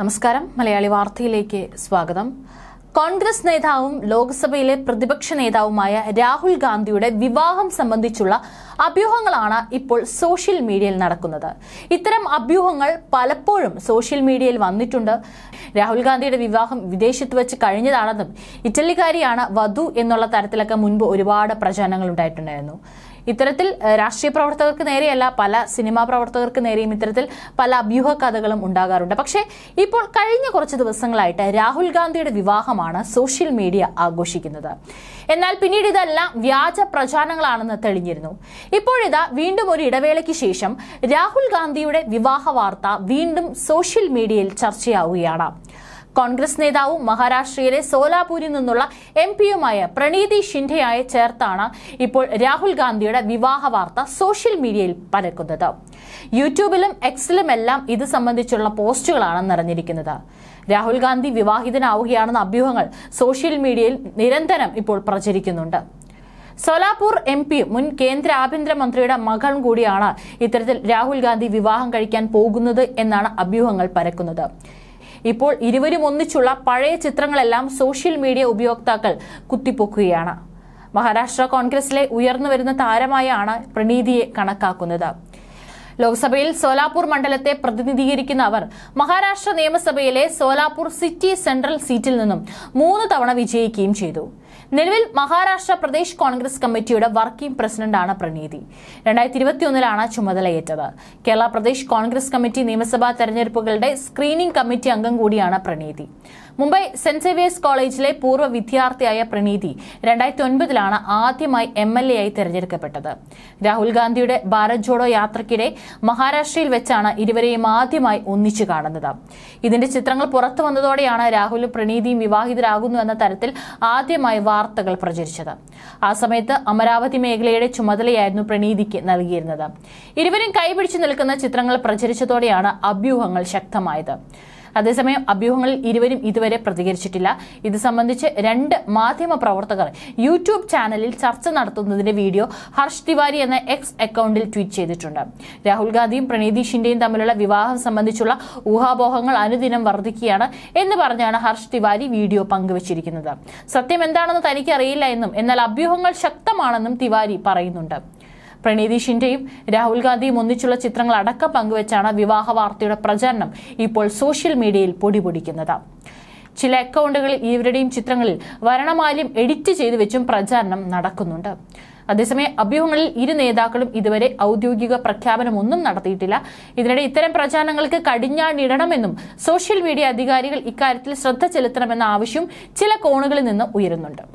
നമസ്കാരം മലയാളി വാർത്തയിലേക്ക് സ്വാഗതം കോൺഗ്രസ് നേതാവും ലോക്സഭയിലെ പ്രതിപക്ഷ നേതാവുമായ രാഹുൽ ഗാന്ധിയുടെ വിവാഹം സംബന്ധിച്ചുള്ള അഭ്യൂഹങ്ങളാണ് ഇപ്പോൾ സോഷ്യൽ മീഡിയയിൽ നടക്കുന്നത് ഇത്തരം അഭ്യൂഹങ്ങൾ പലപ്പോഴും സോഷ്യൽ മീഡിയയിൽ വന്നിട്ടുണ്ട് രാഹുൽ ഗാന്ധിയുടെ വിവാഹം വിദേശത്ത് വെച്ച് കഴിഞ്ഞതാണെന്നും ഇറ്റലിക്കാരിയാണ് വധു എന്നുള്ള തരത്തിലൊക്കെ മുൻപ് ഒരുപാട് പ്രചാരണങ്ങൾ ഉണ്ടായിട്ടുണ്ടായിരുന്നു ഇത്തരത്തിൽ രാഷ്ട്രീയ പ്രവർത്തകർക്ക് നേരെയല്ല പല സിനിമാ പ്രവർത്തകർക്ക് നേരെയും ഇത്തരത്തിൽ പല അഭ്യൂഹ കഥകളും ഉണ്ടാകാറുണ്ട് പക്ഷേ ഇപ്പോൾ കഴിഞ്ഞ കുറച്ച് ദിവസങ്ങളായിട്ട് രാഹുൽ ഗാന്ധിയുടെ വിവാഹമാണ് സോഷ്യൽ മീഡിയ ആഘോഷിക്കുന്നത് എന്നാൽ പിന്നീട് ഇതെല്ലാം വ്യാജ പ്രചാരണങ്ങളാണെന്ന് തെളിഞ്ഞിരുന്നു ഇപ്പോഴിതാ വീണ്ടും ഒരു ഇടവേളയ്ക്ക് ശേഷം രാഹുൽ ഗാന്ധിയുടെ വിവാഹ വാർത്ത വീണ്ടും സോഷ്യൽ മീഡിയയിൽ ചർച്ചയാവുകയാണ് കോൺഗ്രസ് നേതാവും മഹാരാഷ്ട്രയിലെ സോലാപൂരിൽ നിന്നുള്ള എം പിയുമായ പ്രണീതി ഷിൻഡെയായി ചേർത്താണ് ഇപ്പോൾ രാഹുൽ ഗാന്ധിയുടെ വിവാഹ വാർത്ത സോഷ്യൽ മീഡിയയിൽ പരക്കുന്നത് യൂട്യൂബിലും എക്സിലും എല്ലാം ഇത് സംബന്ധിച്ചുള്ള പോസ്റ്റുകളാണ് നിറഞ്ഞിരിക്കുന്നത് രാഹുൽ ഗാന്ധി വിവാഹിതനാവുകയാണെന്ന അഭ്യൂഹങ്ങൾ സോഷ്യൽ മീഡിയയിൽ നിരന്തരം ഇപ്പോൾ പ്രചരിക്കുന്നുണ്ട് സോലാപൂർ എം പി മുൻ കേന്ദ്ര ആഭ്യന്തരമന്ത്രിയുടെ മകൾ കൂടിയാണ് ഇത്തരത്തിൽ രാഹുൽ ഗാന്ധി വിവാഹം കഴിക്കാൻ പോകുന്നത് എന്നാണ് അഭ്യൂഹങ്ങൾ പരക്കുന്നത് ഇപ്പോൾ ഇരുവരും ഒന്നിച്ചുള്ള പഴയ ചിത്രങ്ങളെല്ലാം സോഷ്യൽ മീഡിയ ഉപയോക്താക്കൾ കുത്തിപ്പൊക്കുകയാണ് മഹാരാഷ്ട്ര കോൺഗ്രസിലെ ഉയർന്നു വരുന്ന താരമായാണ് പ്രണീതിയെ കണക്കാക്കുന്നത് ലോക്സഭയിൽ സോലാപൂർ മണ്ഡലത്തെ പ്രതിനിധീകരിക്കുന്ന അവർ മഹാരാഷ്ട്ര നിയമസഭയിലെ സോലാപൂർ സിറ്റി സെൻട്രൽ സീറ്റിൽ നിന്നും മൂന്ന് തവണ വിജയിക്കുകയും ചെയ്തു നിലവിൽ മഹാരാഷ്ട്ര പ്രദേശ് കോൺഗ്രസ് കമ്മിറ്റിയുടെ വർക്കിംഗ് പ്രസിഡന്റാണ് പ്രണീതി രണ്ടായിരത്തി ഇരുപത്തിയൊന്നിലാണ് ചുമതലയേറ്റത് കേരള പ്രദേശ് കോൺഗ്രസ് കമ്മിറ്റി നിയമസഭാ തെരഞ്ഞെടുപ്പുകളുടെ സ്ക്രീനിംഗ് കമ്മിറ്റി അംഗം കൂടിയാണ് പ്രണീതി മുംബൈ സെന്റ് സേവിയേഴ്സ് കോളേജിലെ പൂർവ്വ വിദ്യാർത്ഥിയായ പ്രണീതി രണ്ടായിരത്തി ഒൻപതിലാണ് ആദ്യമായി എം എൽ എ ആയി തെരഞ്ഞെടുക്കപ്പെട്ടത് രാഹുൽ ഗാന്ധിയുടെ ഭാരത് ജോഡോ യാത്രയ്ക്കിടെ മഹാരാഷ്ട്രയിൽ വെച്ചാണ് ഇരുവരെയും ആദ്യമായി ഒന്നിച്ചു കാണുന്നത് ഇതിന്റെ ചിത്രങ്ങൾ പുറത്തു വന്നതോടെയാണ് രാഹുലും പ്രണീതിയും വിവാഹിതരാകുന്നു എന്ന തരത്തിൽ ആദ്യമായി വാർത്തകൾ പ്രചരിച്ചത് ആ സമയത്ത് അമരാവതി മേഖലയുടെ ചുമതലയായിരുന്നു പ്രണീതിക്ക് നൽകിയിരുന്നത് ഇരുവരും കൈപിടിച്ചു നിൽക്കുന്ന ചിത്രങ്ങൾ പ്രചരിച്ചതോടെയാണ് അഭ്യൂഹങ്ങൾ ശക്തമായത് അതേസമയം അഭ്യൂഹങ്ങളിൽ ഇരുവരും ഇതുവരെ പ്രതികരിച്ചിട്ടില്ല ഇത് സംബന്ധിച്ച് രണ്ട് മാധ്യമ പ്രവർത്തകർ യൂട്യൂബ് ചാനലിൽ ചർച്ച നടത്തുന്നതിന്റെ വീഡിയോ ഹർഷ് തിവാരി എന്ന എക്സ് അക്കൗണ്ടിൽ ട്വീറ്റ് ചെയ്തിട്ടുണ്ട് രാഹുൽ ഗാന്ധിയും പ്രണീതീഷിന്റെയും തമ്മിലുള്ള വിവാഹം സംബന്ധിച്ചുള്ള ഊഹാപോഹങ്ങൾ അനുദിനം വർദ്ധിക്കുകയാണ് എന്ന് പറഞ്ഞാണ് ഹർഷ് തിവാരി വീഡിയോ പങ്കുവച്ചിരിക്കുന്നത് സത്യം എന്താണെന്ന് തനിക്കറിയില്ല എന്നും എന്നാൽ അഭ്യൂഹങ്ങൾ ശക്തമാണെന്നും തിവാരി പറയുന്നുണ്ട് പ്രണീതീഷിന്റെയും രാഹുൽ ഗാന്ധിയും ഒന്നിച്ചുള്ള ചിത്രങ്ങൾ അടക്കം പങ്കുവച്ചാണ് വിവാഹ വാർത്തയുടെ പ്രചരണം ഇപ്പോൾ സോഷ്യൽ മീഡിയയിൽ പൊടിപൊടിക്കുന്നത് ചില അക്കൗണ്ടുകളിൽ ഇവരുടെയും ചിത്രങ്ങളിൽ വരണമാലിം എഡിറ്റ് ചെയ്തു വെച്ചും പ്രചാരണം നടക്കുന്നുണ്ട് അതേസമയം അഭ്യൂഹങ്ങളിൽ ഇരു നേതാക്കളും ഇതുവരെ ഔദ്യോഗിക പ്രഖ്യാപനമൊന്നും നടത്തിയിട്ടില്ല ഇതിനിടെ ഇത്തരം പ്രചാരണങ്ങൾക്ക് കടിഞ്ഞാണിടണമെന്നും സോഷ്യൽ മീഡിയ അധികാരികൾ ഇക്കാര്യത്തിൽ ശ്രദ്ധ ചെലുത്തണമെന്ന ആവശ്യം ചില കോണുകളിൽ നിന്ന് ഉയരുന്നുണ്ട്